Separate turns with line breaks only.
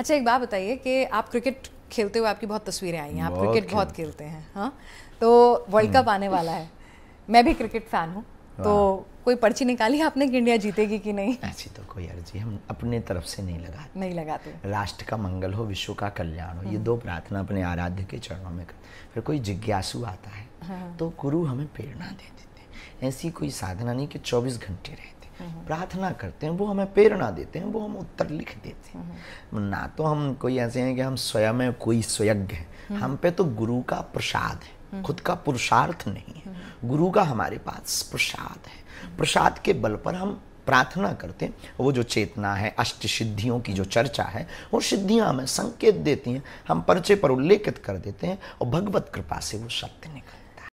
अच्छा एक बात बताइए कि आप क्रिकेट खेलते हुए आपकी बहुत तस्वीरें आई हैं आप क्रिकेट बहुत खेलते हैं हाँ तो वर्ल्ड कप आने वाला है मैं भी क्रिकेट फ़ैन हूँ तो हाँ। कोई पर्ची निकाली आपने कि इंडिया जीतेगी कि नहीं ऐसी तो
कोई अर्जी हम अपने तरफ से नहीं लगा नहीं लगाते तो। राष्ट्र का मंगल हो विश्व का कल्याण हो ये हाँ। दो प्रार्थना अपने आराध्य के चरणों में कर फिर कोई जिज्ञासु आता है हाँ। तो गुरु हमें प्रेरणा दे देते ऐसी कोई साधना नहीं कि 24 घंटे रहते प्रार्थना करते हैं वो हमें प्रेरणा देते हैं वो हम उत्तर लिख देते हैं हम्म। ना तो हम कोई ऐसे हैं कि हम स्वयं है कोई स्वयज्ञ है हम पे तो गुरु का प्रसाद है हम्म। खुद का पुरुषार्थ नहीं है हम्म। गुरु का हमारे पास प्रसाद है प्रसाद के बल पर हम प्रार्थना करते हैं वो जो चेतना है अष्ट सिद्धियों की जो चर्चा है वो सिद्धियाँ हमें संकेत देती हैं हम पर्चे पर उल्लेखित कर देते हैं और भगवत कृपा से वो सत्य निकलते